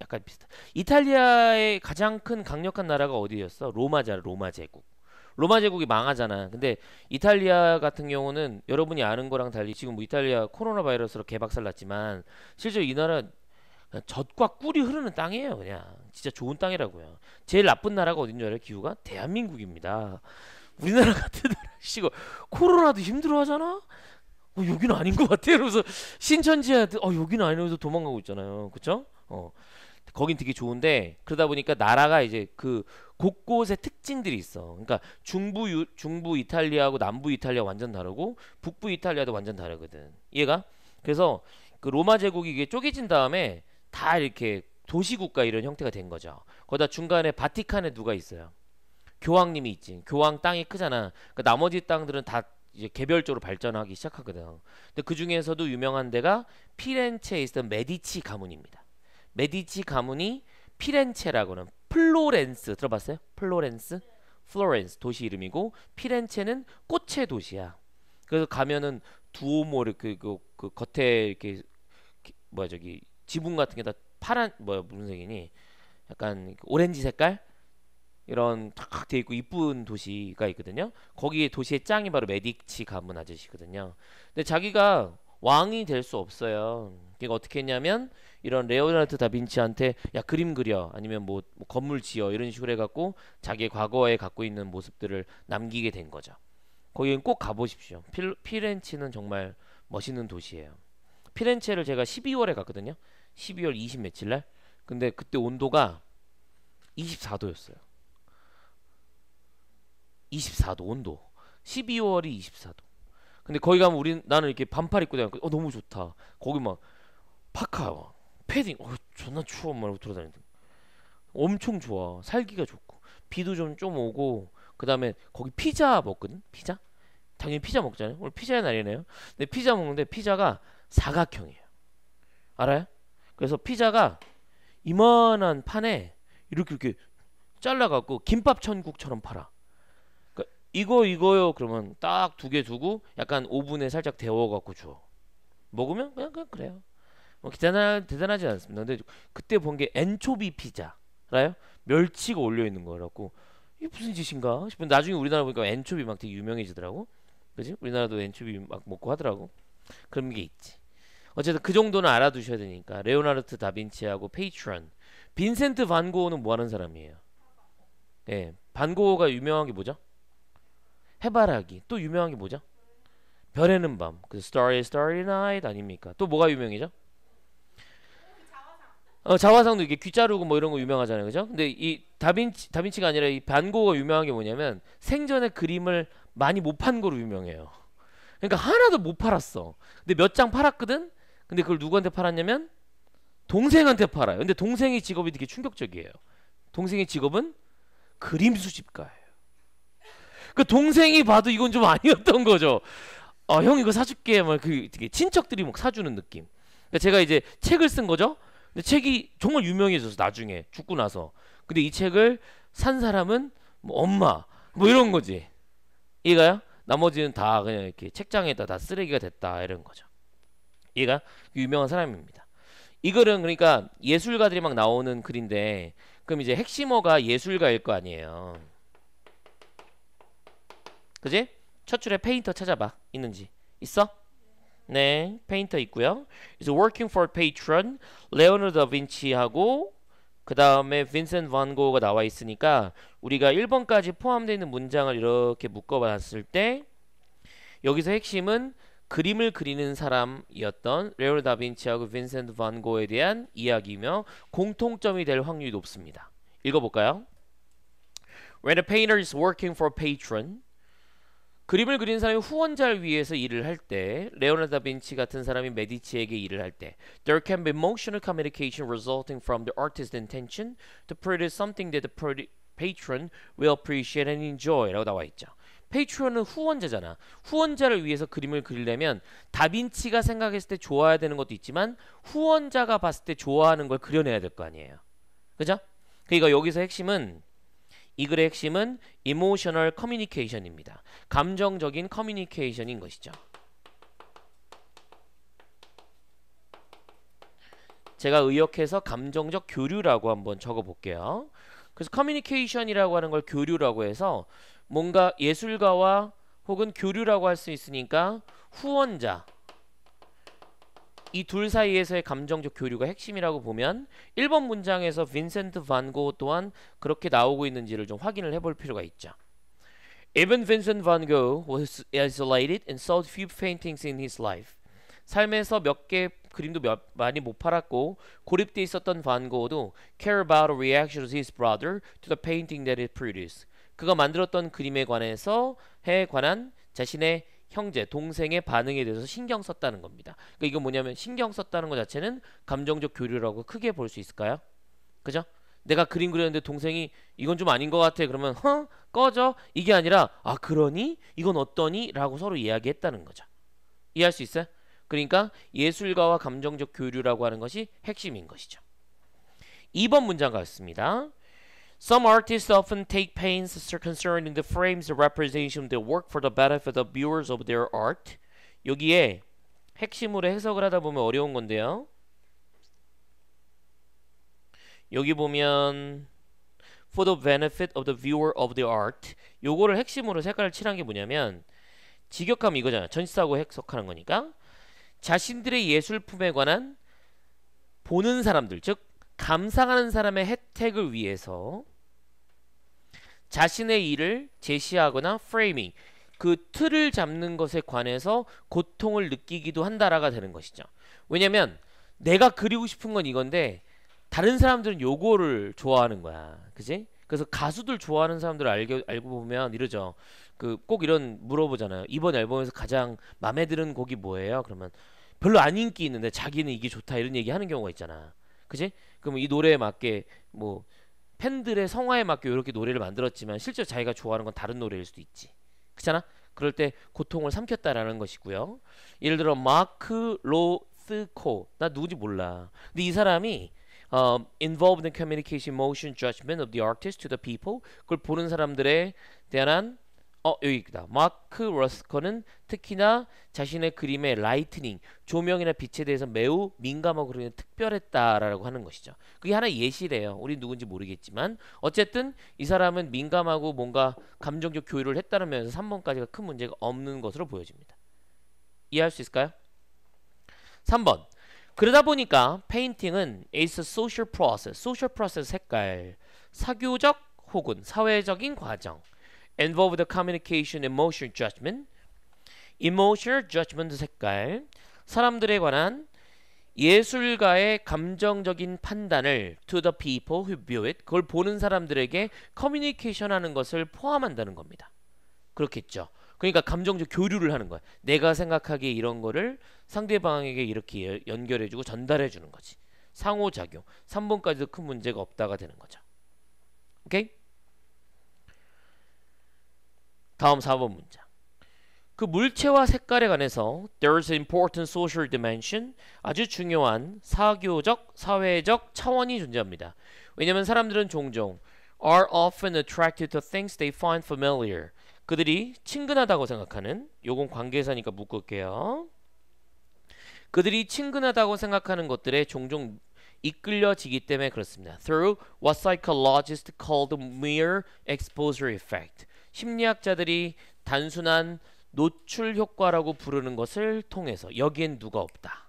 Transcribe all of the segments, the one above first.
약간 비슷한 이탈리아의 가장 큰 강력한 나라가 어디였어? 로마잖아 로마 제국 로마 제국이 망하잖아 근데 이탈리아 같은 경우는 여러분이 아는 거랑 달리 지금 뭐 이탈리아 코로나 바이러스로 개박살 났지만 실제로 이 나라 젖과 꿀이 흐르는 땅이에요 그냥 진짜 좋은 땅이라고요 제일 나쁜 나라가 어딘지 알아요 기후가 대한민국입니다 우리나라 같은 나라 시고 코로나도 힘들어 하잖아 어, 여기는 아닌 것 같아요. 그래서 신천지한테 어, 여기는 아니면서 도망가고 있잖아요. 그쵸 어. 거긴 되게 좋은데 그러다 보니까 나라가 이제 그 곳곳에 특징들이 있어. 그러니까 중부 유, 중부 이탈리아하고 남부 이탈리아 완전 다르고 북부 이탈리아도 완전 다르거든. 이해가? 그래서 그 로마 제국이 이게 쪼개진 다음에 다 이렇게 도시 국가 이런 형태가 된 거죠. 거기다 중간에 바티칸에 누가 있어요? 교황님이 있지. 교황 땅이 크잖아. 그 그러니까 나머지 땅들은 다 이제 개별적으로 발전하기 시작하거든. 요 근데 그 중에서도 유명한 데가 피렌체에 있던 메디치 가문입니다. 메디치 가문이 피렌체라고는 플로렌스 들어봤어요? 플로렌스? 플로렌스 도시 이름이고 피렌체는 꽃의 도시야. 그래서 가면은 두오모 이렇게 그, 그, 그 겉에 이렇게 뭐야 저기 지붕 같은 게 다 파란 뭐야 무슨 색이니? 약간 오렌지 색깔? 이런 탁돼 있고 이쁜 도시가 있거든요. 거기 에 도시의 짱이 바로 메디치 가문 아저씨거든요. 근데 자기가 왕이 될 수 없어요. 그러니까 어떻게 했냐면 이런 레오나르트 다빈치한테 야 그림 그려 아니면 뭐, 뭐 건물 지어 이런 식으로 해갖고 자기의 과거에 갖고 있는 모습들을 남기게 된 거죠. 거기는 꼭 가보십시오. 필, 피렌치는 정말 멋있는 도시예요. 피렌체를 제가 12월에 갔거든요. 12월 20 며칠 날. 근데 그때 온도가 24도였어요. 24도 온도 12월이 24도 근데 거기 가면 우린 나는 이렇게 반팔 입고 다니고 어 너무 좋다 거기 막 파카 막 패딩 어 존나 추워 말고 돌아다니는 엄청 좋아 살기가 좋고 비도 좀좀 좀 오고 그 다음에 거기 피자 먹거든 피자 당연히 피자 먹잖아요 오늘 피자의 날이네요 근데 피자 먹는데 피자가 사각형이에요 알아요? 그래서 피자가 이만한 판에 이렇게 이렇게 잘라갖고 김밥 천국처럼 팔아 이거 이거요 그러면 딱 두 개 두고 약간 오븐에 살짝 데워갖고 줘 먹으면 그냥, 그냥 그래요 뭐 대단하, 대단하지 않습니다 근데 그때 본 게 엔초비 피자 알아요? 멸치가 올려있는 거라고 이게 무슨 짓인가 싶은 나중에 우리나라 보니까 엔초비 막 되게 유명해지더라고 그지? 우리나라도 엔초비 막 먹고 하더라고 그런 게 있지 어쨌든 그 정도는 알아두셔야 되니까 레오나르트 다빈치하고 페이트런 빈센트 반고흐는 뭐하는 사람이에요? 예, 반고흐가 유명한 게 뭐죠? 해바라기. 또 유명한 게 뭐죠? 별에는 밤. 그 Starry Starry Night 아닙니까? 또 뭐가 유명해죠? 어, 자화상도 이게 귀 자르고 뭐 이런 거 유명하잖아요. 그죠? 근데 이 다빈치 다빈치가 아니라 이 반고가 유명한 게 뭐냐면 생전에 그림을 많이 못 판 거로 유명해요. 그러니까 하나도 못 팔았어. 근데 몇 장 팔았거든. 근데 그걸 누구한테 팔았냐면 동생한테 팔아요. 근데 동생의 직업이 되게 충격적이에요. 동생의 직업은 그림 수집가예요. 그 동생이 봐도 이건 좀 아니었던 거죠. 어, 형 이거 사줄게. 막그 뭐 친척들이 막 사주는 느낌. 그러니까 제가 이제 책을 쓴 거죠. 근데 책이 정말 유명해져서 나중에 죽고 나서. 근데 이 책을 산 사람은 뭐 엄마 뭐 이런 거지. 이해가요? 나머지는 다 그냥 이렇게 책장에다 다 쓰레기가 됐다 이런 거죠. 얘가 그 유명한 사람입니다. 이거는 그러니까 예술가들이 막 나오는 글인데 그럼 이제 핵심어가 예술가일 거 아니에요. 그지? 첫 줄에 페인터 찾아봐. 있는지. 있어? 네, 페인터 있고요. is working for patron 레오나르도 다빈치하고 그 다음에 빈센 반 고가 나와 있으니까 우리가 1번까지 포함되어 있는 문장을 이렇게 묶어봤을 때 여기서 핵심은 그림을 그리는 사람이었던 레오르 다빈치하고 빈센트 반 고에 대한 이야기며 공통점이 될 확률이 높습니다. 읽어볼까요? When a painter is working for patron 그림을 그린 사람이 후원자를 위해서 일을 할 때, 레오나르 다빈치 같은 사람이 메디치에게 일을 할 때, there can be emotional communication resulting from the artist's intention to produce something that the patron will appreciate and enjoy라고 나와 있죠. 페이트론은 후원자잖아. 후원자를 위해서 그림을 그리려면 다빈치가 생각했을 때 좋아야 되는 것도 있지만 후원자가 봤을 때 좋아하는 걸 그려내야 될 거 아니에요. 그죠? 그러니까 여기서 핵심은 이 글의 핵심은 emotional communication입니다. 감정적인 커뮤니케이션인 것이죠. 제가 의역해서 감정적 교류라고 한번 적어볼게요. 그래서 커뮤니케이션이라고 하는 걸 교류라고 해서 뭔가 예술가와 혹은 교류라고 할 수 있으니까 후원자 이둘 사이에서의 감정적 교류가 핵심이라고 보면 1번 문장에서 빈센트 반고 또한 그렇게 나오고 있는지를 좀 확인을 해볼 필요가 있죠. Even Vincent van Gogh was isolated and sold few paintings in his life. 삶에서 몇 개 그림도 몇, 많이 못 팔았고 고립돼 있었던 van 고흐도 care about the reaction of his brother to the painting that he produced. 그가 만들었던 그림에 관해서 해 관한 자신의 형제, 동생의 반응에 대해서 신경 썼다는 겁니다. 그러니까 이거 뭐냐면 신경 썼다는 것 자체는 감정적 교류라고 크게 볼 수 있을까요? 그죠? 내가 그림 그렸는데 동생이 이건 좀 아닌 것 같아 그러면 허 어? 꺼져 이게 아니라 아 그러니 이건 어떠니라고 서로 이야기했다는 거죠. 이해할 수 있어요? 그러니까 예술가와 감정적 교류라고 하는 것이 핵심인 것이죠. 2번 문장 같습니다. Some artists often take pains concerning the frames of representation of their work for the benefit of viewers of their art. 여기에 핵심으로 해석을 하다 보면 어려운 건데요. 여기 보면 for the benefit of the viewer of the art 요거를 핵심으로 색깔을 칠한 게 뭐냐면 직역하면 이거잖아 전치사고 해석하는 거니까 자신들의 예술품에 관한 보는 사람들 즉 감상하는 사람의 혜택을 위해서 자신의 일을 제시하거나 framing 그 틀을 잡는 것에 관해서 고통을 느끼기도 한다라가 되는 것이죠. 왜냐면 내가 그리고 싶은 건 이건데 다른 사람들은 요거를 좋아하는 거야. 그지? 그래서 가수들 좋아하는 사람들 알게, 알고 보면 이러죠. 그 꼭 이런 물어보잖아요. 이번 앨범에서 가장 마음에 드는 곡이 뭐예요? 그러면 별로 안 인기 있는데 자기는 이게 좋다 이런 얘기 하는 경우가 있잖아. 그지? 그럼 이 노래에 맞게 뭐 팬들의 성화에 맞게 이렇게 노래를 만들었지만 실제 자기가 좋아하는 건 다른 노래일 수도 있지. 그렇잖아? 그럴 때 고통을 삼켰다라는 것이고요. 예를 들어 마크 로스코 나 누군지 몰라. 근데 이 사람이 um, involved in communication, motion, judgment of the artist to the people 그걸 보는 사람들에 대한 어 여기 있다. 마크 러스커는 특히나 자신의 그림의 라이트닝, 조명이나 빛에 대해서 매우 민감하고 그런 특별했다라고 하는 것이죠. 그게 하나 의 예시래요. 우리 누군지 모르겠지만 어쨌든 이 사람은 민감하고 뭔가 감정적 교류를 했다는 면서 3번까지가 큰 문제가 없는 것으로 보여집니다. 이해할 수 있을까요? 3번 그러다 보니까 페인팅은 is a social process, social process 색깔, 사교적 혹은 사회적인 과정 involved communication, emotional judgment, emotional judgment 색깔, 사람들에 관한 예술가의 감정적인 판단을 to the people who view it, 그걸 보는 사람들에게 커뮤니케이션 하는 것을 포함한다는 겁니다. 그렇겠죠. 그러니까 감정적 교류를 하는 거야. 내가 생각하기에 이런 거를 상대방에게 이렇게 연결해주고 전달해주는 거지. 상호작용. 3번까지도 큰 문제가 없다가 되는 거죠. 오케이? 다음 4번 문장. 그 물체와 색깔에 관해서 there's an important social dimension 아주 중요한 사교적 사회적 차원이 존재합니다. 왜냐면 사람들은 종종 are often attracted to things they find familiar. 그들이 친근하다고 생각하는 요건 관계사니까 묶을게요. 그들이 친근하다고 생각하는 것들에 종종 이끌려지기 때문에 그렇습니다. Through what psychologists call the mere exposure effect. 심리학자들이 단순한 노출 효과라고 부르는 것을 통해서 여기엔 누가 없다.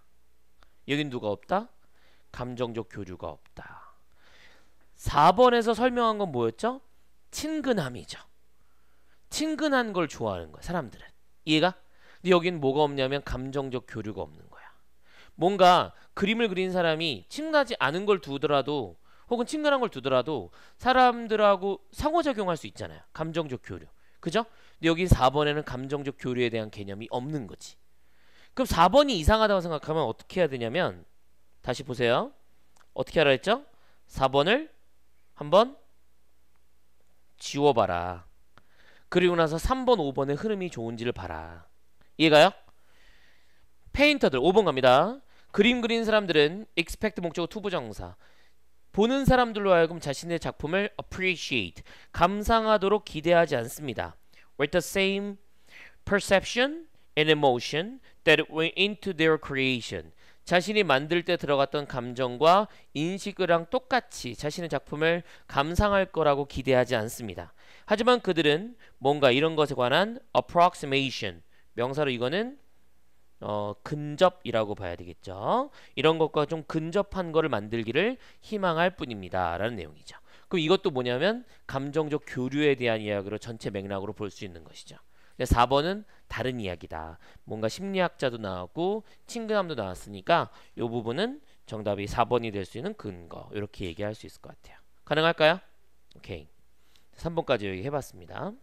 여긴 누가 없다? 감정적 교류가 없다. 4번에서 설명한 건 뭐였죠? 친근함이죠. 친근한 걸 좋아하는 거야, 사람들은. 이해가? 근데 여긴 뭐가 없냐면 감정적 교류가 없는 거야. 뭔가 그림을 그린 사람이 친근하지 않은 걸 두더라도 혹은 친근한 걸 두더라도 사람들하고 상호작용할 수 있잖아요. 감정적 교류. 그죠? 근데 여기 4번에는 감정적 교류에 대한 개념이 없는 거지. 그럼 4번이 이상하다고 생각하면 어떻게 해야 되냐면 다시 보세요. 어떻게 하라 했죠? 4번을 한번 지워봐라. 그리고 나서 3번, 5번의 흐름이 좋은지를 봐라. 이해가요? 페인터들 5번 갑니다. 그림 그린 사람들은 expect 목적어 투부정사 보는 사람들로 하여금 자신의 작품을 appreciate, 감상하도록 기대하지 않습니다. With the same perception and emotion that went into their creation. 자신이 만들 때 들어갔던 감정과 인식이랑 똑같이 자신의 작품을 감상할 거라고 기대하지 않습니다. 하지만 그들은 뭔가 이런 것에 관한 approximation, 명사로 이거는 어, 근접이라고 봐야 되겠죠. 이런 것과 좀 근접한 거를 만들기를 희망할 뿐입니다. 라는 내용이죠. 그럼 이것도 뭐냐면 감정적 교류에 대한 이야기로 전체 맥락으로 볼 수 있는 것이죠. 4번은 다른 이야기다. 뭔가 심리학자도 나왔고 친근함도 나왔으니까 이 부분은 정답이 4번이 될 수 있는 근거 이렇게 얘기할 수 있을 것 같아요. 가능할까요? 오케이. 3번까지 여기해봤습니다